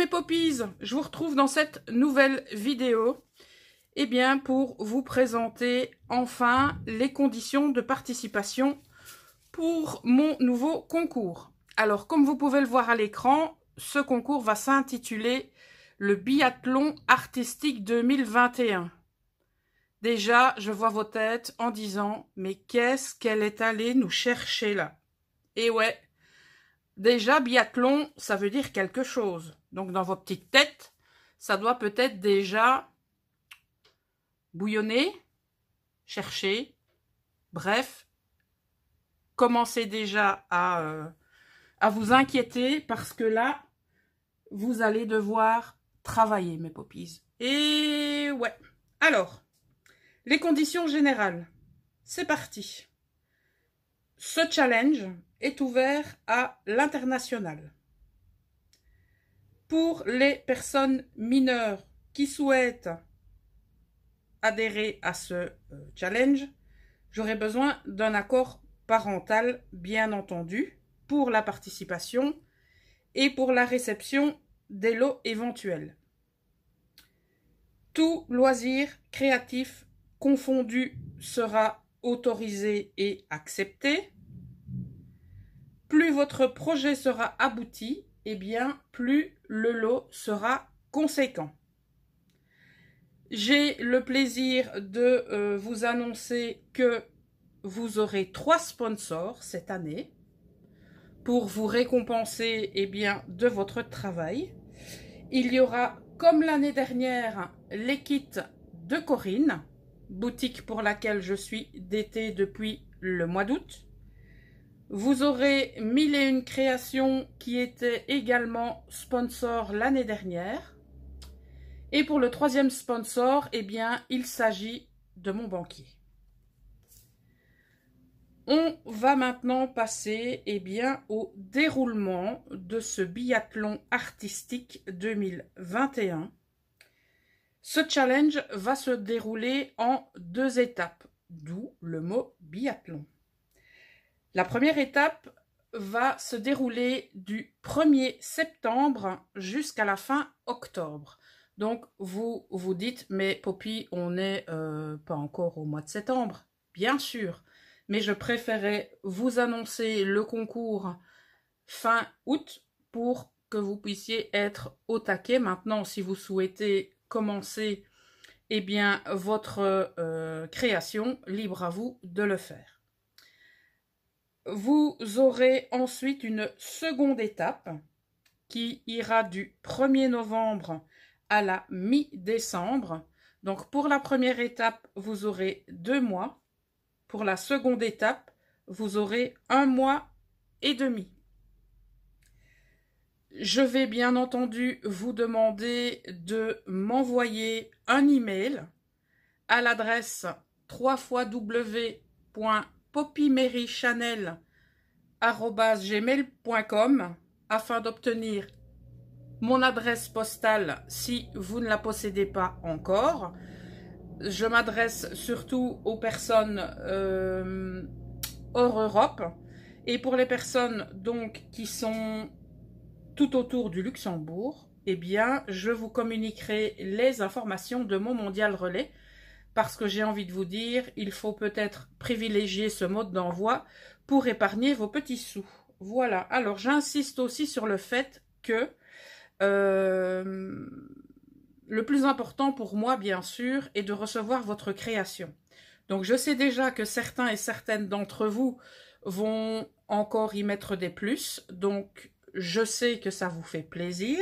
mes poppies, je vous retrouve dans cette nouvelle vidéo et eh bien, pour vous présenter enfin les conditions de participation pour mon nouveau concours. Alors, comme vous pouvez le voir à l'écran, ce concours va s'intituler le biathlon artistique 2021. Déjà, je vois vos têtes en disant « Mais qu'est-ce qu'elle est allée nous chercher là ?» Et eh ouais, Déjà, biathlon, ça veut dire quelque chose. Donc, dans vos petites têtes, ça doit peut-être déjà bouillonner, chercher, bref, commencez déjà à, euh, à vous inquiéter parce que là, vous allez devoir travailler, mes poppies. Et ouais. Alors, les conditions générales. C'est parti. Ce challenge, est ouvert à l'international. Pour les personnes mineures qui souhaitent adhérer à ce euh, challenge, j'aurai besoin d'un accord parental, bien entendu, pour la participation et pour la réception des lots éventuels. Tout loisir créatif confondu sera autorisé et accepté plus votre projet sera abouti, eh bien, plus le lot sera conséquent. J'ai le plaisir de euh, vous annoncer que vous aurez trois sponsors cette année pour vous récompenser eh bien, de votre travail. Il y aura, comme l'année dernière, les kits de Corinne, boutique pour laquelle je suis d'été depuis le mois d'août. Vous aurez mille et une créations qui étaient également sponsor l'année dernière. Et pour le troisième sponsor, eh bien, il s'agit de mon banquier. On va maintenant passer eh bien, au déroulement de ce biathlon artistique 2021. Ce challenge va se dérouler en deux étapes, d'où le mot biathlon. La première étape va se dérouler du 1er septembre jusqu'à la fin octobre. Donc vous vous dites, mais Poppy, on n'est euh, pas encore au mois de septembre, bien sûr. Mais je préférais vous annoncer le concours fin août pour que vous puissiez être au taquet. Maintenant, si vous souhaitez commencer eh bien, votre euh, création, libre à vous de le faire. Vous aurez ensuite une seconde étape qui ira du 1er novembre à la mi-décembre. Donc pour la première étape, vous aurez deux mois. Pour la seconde étape, vous aurez un mois et demi. Je vais bien entendu vous demander de m'envoyer un email à l'adresse 3 gmail.com afin d'obtenir mon adresse postale si vous ne la possédez pas encore. Je m'adresse surtout aux personnes euh, hors Europe et pour les personnes donc qui sont tout autour du Luxembourg, eh bien, je vous communiquerai les informations de mon mondial relais parce que j'ai envie de vous dire, il faut peut-être privilégier ce mode d'envoi pour épargner vos petits sous. Voilà. Alors j'insiste aussi sur le fait que euh, le plus important pour moi, bien sûr, est de recevoir votre création. Donc je sais déjà que certains et certaines d'entre vous vont encore y mettre des plus. Donc je sais que ça vous fait plaisir.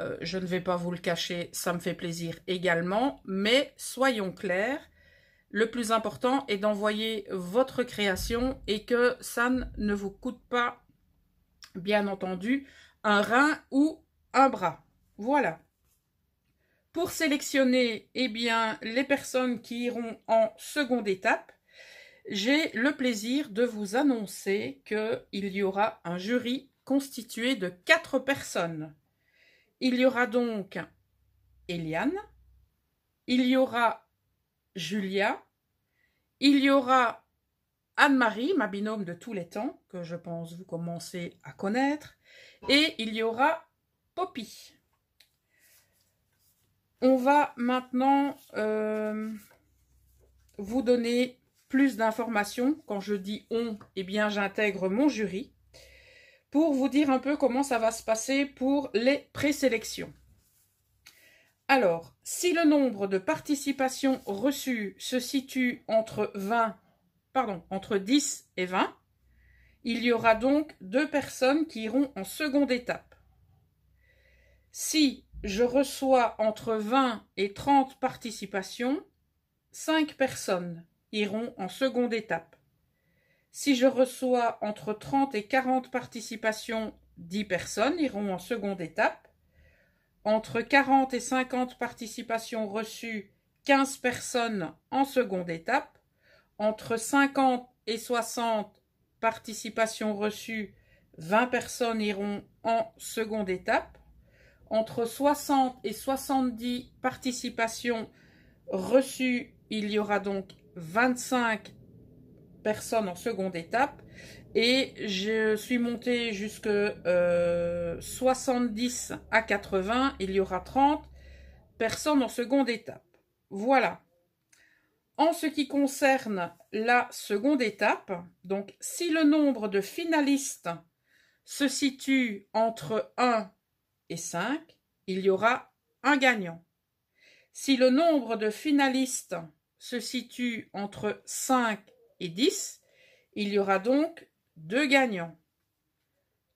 Euh, je ne vais pas vous le cacher, ça me fait plaisir également, mais soyons clairs, le plus important est d'envoyer votre création et que ça ne vous coûte pas, bien entendu, un rein ou un bras. Voilà. Pour sélectionner eh bien, les personnes qui iront en seconde étape, j'ai le plaisir de vous annoncer qu'il y aura un jury constitué de quatre personnes. Il y aura donc Eliane, il y aura Julia, il y aura Anne-Marie, ma binôme de tous les temps, que je pense vous commencez à connaître, et il y aura Poppy. On va maintenant euh, vous donner plus d'informations. Quand je dis on, eh bien j'intègre mon jury pour vous dire un peu comment ça va se passer pour les présélections. Alors, si le nombre de participations reçues se situe entre 20, 10 et 20, il y aura donc deux personnes qui iront en seconde étape. Si je reçois entre 20 et 30 participations, cinq personnes iront en seconde étape. Si je reçois entre 30 et 40 participations, 10 personnes iront en seconde étape. Entre 40 et 50 participations reçues, 15 personnes en seconde étape. Entre 50 et 60 participations reçues, 20 personnes iront en seconde étape. Entre 60 et 70 participations reçues, il y aura donc 25 personnes en seconde étape. Et je suis montée jusque 70 euh, à 80. Il y aura 30 personnes en seconde étape. Voilà. En ce qui concerne la seconde étape, donc si le nombre de finalistes se situe entre 1 et 5, il y aura un gagnant. Si le nombre de finalistes se situe entre 5 et 10, il y aura donc deux gagnants.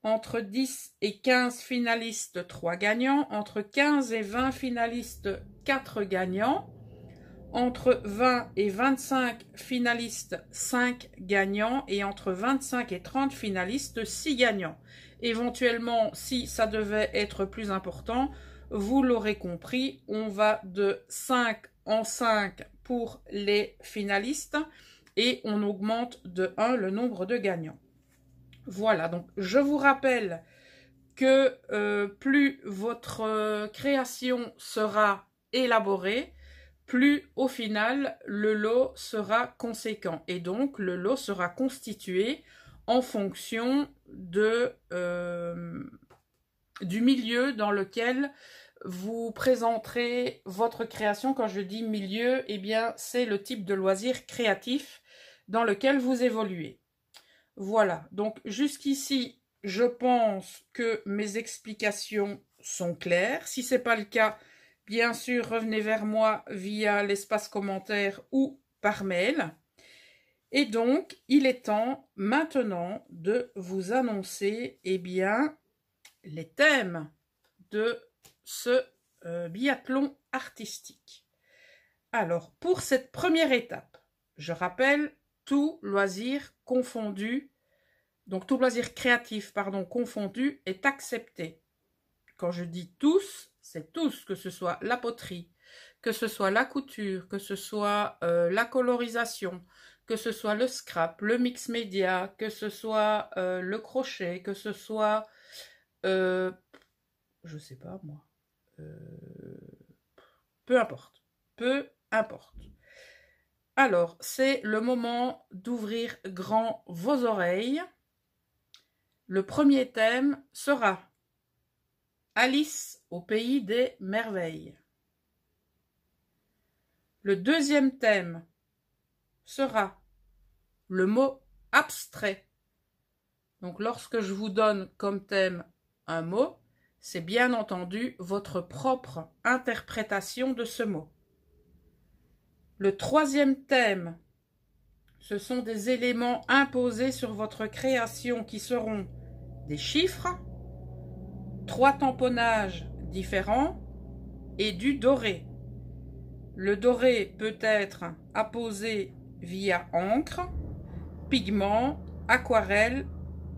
Entre 10 et 15 finalistes, 3 gagnants. Entre 15 et 20 finalistes, 4 gagnants. Entre 20 et 25 finalistes, 5 gagnants. Et entre 25 et 30 finalistes, 6 gagnants. Éventuellement, si ça devait être plus important, vous l'aurez compris, on va de 5 en 5 pour les finalistes et on augmente de 1 le nombre de gagnants. Voilà, donc je vous rappelle que euh, plus votre euh, création sera élaborée, plus au final le lot sera conséquent. Et donc le lot sera constitué en fonction de, euh, du milieu dans lequel vous présenterez votre création. Quand je dis milieu, eh bien, c'est le type de loisir créatif dans lequel vous évoluez. Voilà, donc jusqu'ici, je pense que mes explications sont claires. Si ce n'est pas le cas, bien sûr, revenez vers moi via l'espace commentaire ou par mail. Et donc, il est temps maintenant de vous annoncer, eh bien, les thèmes de ce euh, biathlon artistique. Alors, pour cette première étape, je rappelle tout loisir confondu, donc tout loisir créatif, pardon, confondu, est accepté. Quand je dis tous, c'est tous, que ce soit la poterie, que ce soit la couture, que ce soit euh, la colorisation, que ce soit le scrap, le mix média, que ce soit euh, le crochet, que ce soit... je sais pas moi. Euh, peu importe. Peu importe. Alors, c'est le moment d'ouvrir grand vos oreilles. Le premier thème sera Alice au pays des merveilles. Le deuxième thème sera le mot abstrait. Donc lorsque je vous donne comme thème un mot, c'est bien entendu votre propre interprétation de ce mot. Le troisième thème, ce sont des éléments imposés sur votre création qui seront des chiffres, trois tamponnages différents et du doré. Le doré peut être apposé via encre, pigment, aquarelle,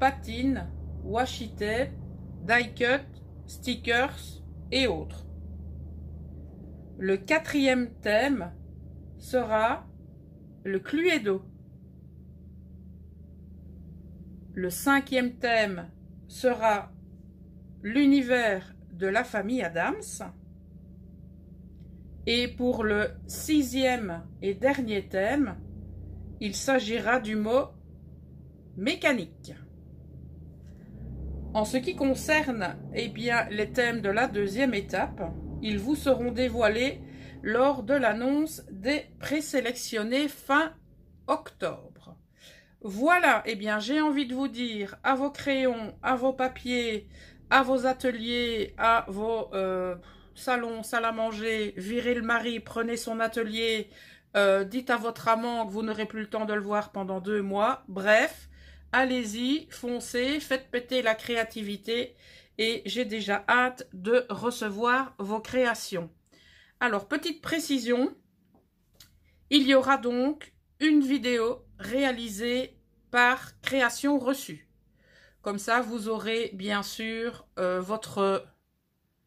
patine, washi die cut stickers et autres. Le quatrième thème sera le Cluedo. Le cinquième thème sera l'univers de la famille Adams. Et pour le sixième et dernier thème, il s'agira du mot mécanique. En ce qui concerne eh bien, les thèmes de la deuxième étape, ils vous seront dévoilés lors de l'annonce des présélectionnés fin octobre. Voilà, eh bien, j'ai envie de vous dire à vos crayons, à vos papiers, à vos ateliers, à vos euh, salons, salle à manger, virez le mari, prenez son atelier, euh, dites à votre amant que vous n'aurez plus le temps de le voir pendant deux mois, bref, Allez-y, foncez, faites péter la créativité et j'ai déjà hâte de recevoir vos créations. Alors, petite précision, il y aura donc une vidéo réalisée par création reçue. Comme ça, vous aurez bien sûr euh, votre,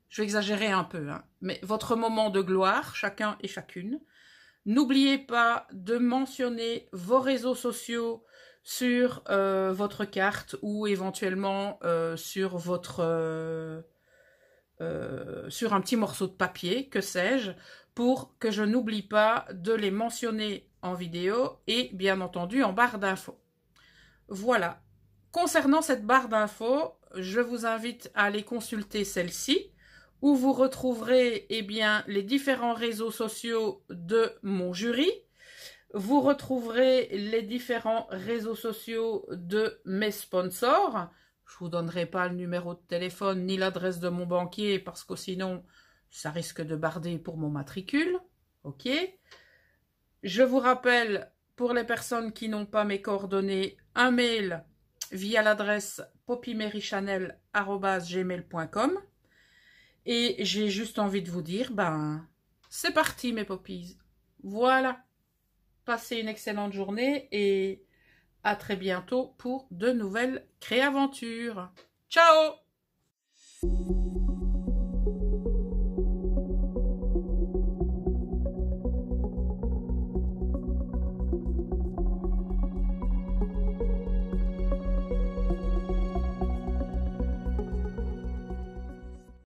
je vais exagérer un peu, hein, mais votre moment de gloire, chacun et chacune. N'oubliez pas de mentionner vos réseaux sociaux sur euh, votre carte ou éventuellement euh, sur votre euh, sur un petit morceau de papier, que sais-je, pour que je n'oublie pas de les mentionner en vidéo et bien entendu en barre d'infos. Voilà. Concernant cette barre d'infos, je vous invite à aller consulter celle-ci où vous retrouverez eh bien, les différents réseaux sociaux de mon jury, vous retrouverez les différents réseaux sociaux de mes sponsors. Je vous donnerai pas le numéro de téléphone ni l'adresse de mon banquier parce que sinon, ça risque de barder pour mon matricule. OK Je vous rappelle, pour les personnes qui n'ont pas mes coordonnées, un mail via l'adresse poppymerichannel.com. Et j'ai juste envie de vous dire, ben, c'est parti mes poppies. Voilà passez une excellente journée et à très bientôt pour de nouvelles créaventures. Ciao